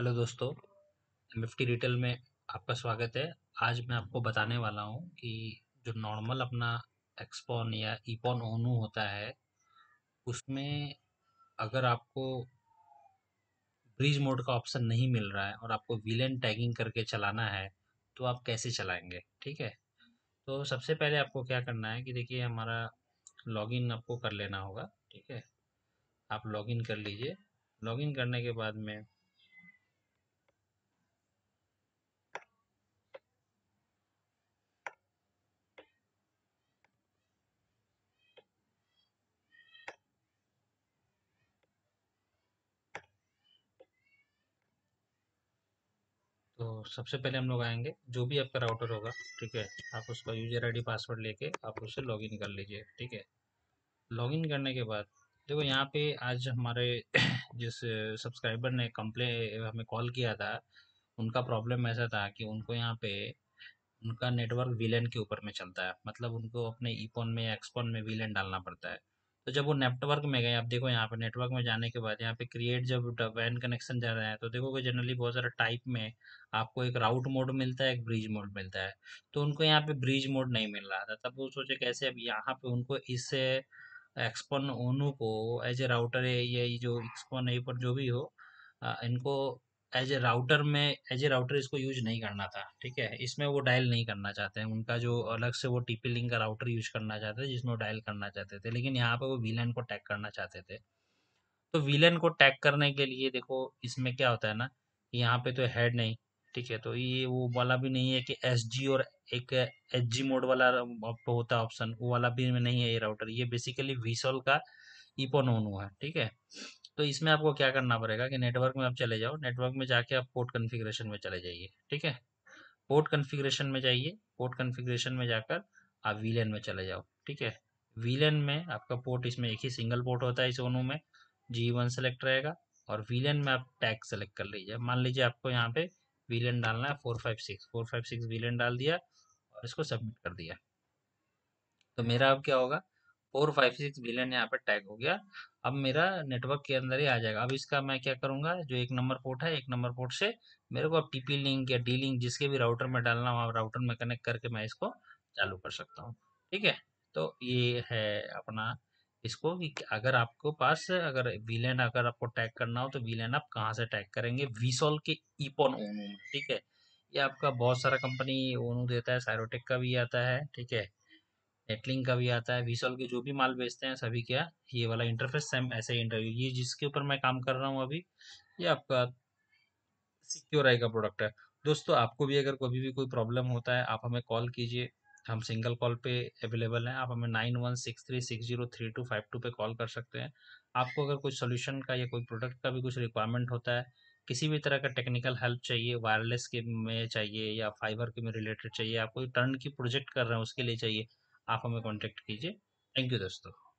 hello दोस्तों Nifty retail में आपका स्वागत है आज मैं आपको बताने वाला हूँ कि जो नॉर्मल अपना एक्सपॉन या ईपॉन ओनू होता है उसमें अगर आपको ब्रिज मोड का ऑप्शन नहीं मिल रहा है और आपको विलेन टैगिंग करके चलाना है तो आप कैसे चलाएंगे ठीक है तो सबसे पहले आपको क्या करना है कि देखिए हमारा लॉगिन आपको कर लेना होगा ठीक है आप लॉगिन कर लीजिए लॉगिन करने के बाद में और सबसे पहले हम लोग आएंगे जो भी आपका राउटर होगा ठीक है आप उसका यूजर आईडी पासवर्ड लेके आप उससे लॉगिन कर लीजिए ठीक है लॉगिन करने के बाद देखो यहाँ पे आज हमारे जिस सब्सक्राइबर ने कंप्ले हमें कॉल किया था उनका प्रॉब्लम ऐसा था कि उनको यहाँ पे उनका नेटवर्क वीलैन के ऊपर में चलता है मतलब उनको अपने ईपोन में एक्सपोन में वीलैन डालना पड़ता है तो जब वो नेटवर्क में गए आप देखो यहाँ पे नेटवर्क में जाने के बाद यहाँ पे क्रिएट जब वैन कनेक्शन जा रहा है तो देखोगे जनरली बहुत सारे टाइप में आपको एक राउट मोड मिलता है एक ब्रिज मोड मिलता है तो उनको यहाँ पे ब्रिज मोड नहीं मिल रहा था तब वो सोचे कैसे अब यहाँ पे उनको इस एक्सपन ओनू को एज ए राउटर है जो एक्सपन ए पर जो भी हो इनको एज ए राउटर में एज ए राउटर इसको यूज नहीं करना था ठीक है इसमें वो डायल नहीं करना चाहते हैं उनका जो अलग से वो टीपी लिंक का राउटर यूज करना चाहते थे जिसमें वो डायल करना चाहते थे लेकिन यहाँ पे वो वीलन को टैग करना चाहते थे तो वीलन को टैग करने के लिए देखो इसमें क्या होता है ना यहाँ पे तो हैड नहीं ठीक है तो ये वो वाला भी नहीं है कि एस जी और एक एच जी मोड वाला होता है ऑप्शन वो वाला भी नहीं है ये राउटर ये बेसिकली वीसोल का इपोनोनो है ठीक है तो इसमें आपको क्या करना पड़ेगा कि नेटवर्क में आप चले जाओ नेटवर्क में जाके आप पोर्ट कन्फिग्रेशन में चले जाइए ठीक है पोर्ट कन्फिग्रेशन में जाइए पोर्ट कन्फिग्रेशन में जाकर आप वीलेन में चले जाओ ठीक है वीलेन में आपका पोर्ट इसमें एक ही सिंगल पोर्ट होता है इस ओनू में जी वन सेलेक्ट रहेगा और वीलेन में आप टैग सेलेक्ट कर लीजिए मान लीजिए आपको यहाँ पे वीलेन डालना है four five six four five six VLAN डाल दिया और इसको सबमिट कर दिया तो मेरा अब क्या होगा फोर फाइव सिक्स विलन यहाँ पे टैग हो गया अब मेरा नेटवर्क के अंदर ही आ जाएगा अब इसका मैं क्या करूंगा जो एक नंबर पोर्ट है एक नंबर पोर्ट से मेरे को अब टीपी लिंक या डी लिंक जिसके भी राउटर में डालना वहाँ राउटर में कनेक्ट करके मैं इसको चालू कर सकता हूँ ठीक है तो ये है अपना इसको कि अगर आपको पास अगर वीलैन अगर आपको टैग करना हो तो वीलैन आप कहाँ से टैग करेंगे विसोल के ईपोन ओनू में ठीक है ये आपका बहुत सारा कंपनी ओनू देता है साइरोटेक का भी आता है ठीक है नेटलिंग का भी आता है वीसॉल के जो भी माल बेचते हैं सभी क्या ये वाला इंटरफेस सेम ऐसे इंटरव्यू ये जिसके ऊपर मैं काम कर रहा हूँ अभी ये आपका सिक्योर आई का प्रोडक्ट है दोस्तों आपको भी अगर कभी भी कोई प्रॉब्लम होता है आप हमें कॉल कीजिए हम सिंगल कॉल पे अवेलेबल हैं आप हमें nine one six three six zero three two five two पे कॉल कर सकते हैं आपको अगर कोई सोल्यूशन का या कोई प्रोडक्ट का भी कुछ रिक्वायरमेंट होता है किसी भी तरह का टेक्निकल हेल्प चाहिए वायरलेस के में चाहिए या फाइबर के में रिलेटेड चाहिए आप कोई टर्न की प्रोजेक्ट कर रहे हैं उसके लिए चाहिए आप हमें कॉन्टेक्ट कीजिए थैंक यू दोस्तों